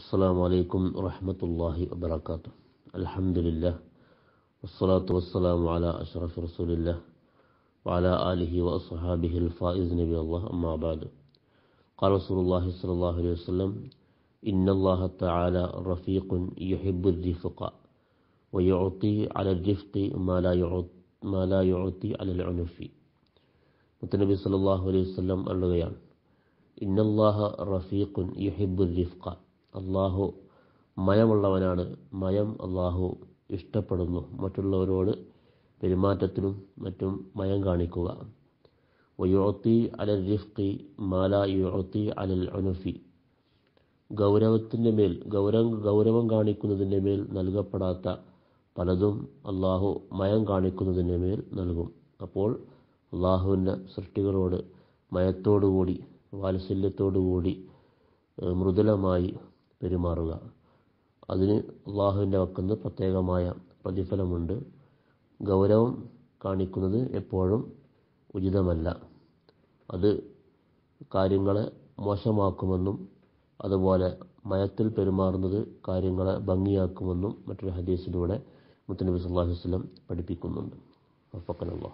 السلام عليكم ورحمة الله وبركاته الحمد لله والصلاة والسلام على أشرف رسول الله وعلى آله وأصحابه الفائز نبي الله أما بعد قال رسول الله صلى الله عليه وسلم إن الله تعالى رفيق يحب الرفق ويعطي على الرفق ما لا يعطي ما لا يعطي على العنف الله عليه وسلم വസ്ലം إن الله رفيق يحب റിഫ്ഖ അള്ളാഹു മയമുള്ളവനാണ് മയം അള്ളാഹു ഇഷ്ടപ്പെടുന്നു മറ്റുള്ളവരോട് പെരുമാറ്റത്തിനും മറ്റും മയം കാണിക്കുക ഒയോത്തി അലൽ റിഫ്ഖി മാല യുത്തി അലൽ അനുഫി ഗൗരവത്തിൻ്റെ മേൽ ഗൗരവം ഗൗരവം കാണിക്കുന്നതിൻ്റെ മേൽ നൽകപ്പെടാത്ത പലതും അള്ളാഹു മയം കാണിക്കുന്നതിൻ്റെ മേൽ നൽകും അപ്പോൾ അള്ളാഹുവിൻ്റെ സൃഷ്ടികളോട് മയത്തോടുകൂടി വാത്സല്യത്തോടുകൂടി മൃദുലമായി പെരുമാറുക അതിന് അള്ളാഹുവിൻ്റെ വക്കുന്ന പ്രത്യേകമായ പ്രതിഫലമുണ്ട് ഗൗരവം കാണിക്കുന്നത് എപ്പോഴും ഉചിതമല്ല അത് കാര്യങ്ങളെ മോശമാക്കുമെന്നും അതുപോലെ മയത്തിൽ പെരുമാറുന്നത് കാര്യങ്ങളെ ഭംഗിയാക്കുമെന്നും മറ്റൊരു ഹദീസിലൂടെ മുത്തനബി സല്ലാഹു പഠിപ്പിക്കുന്നുണ്ട് അഫക്കനല്ലോ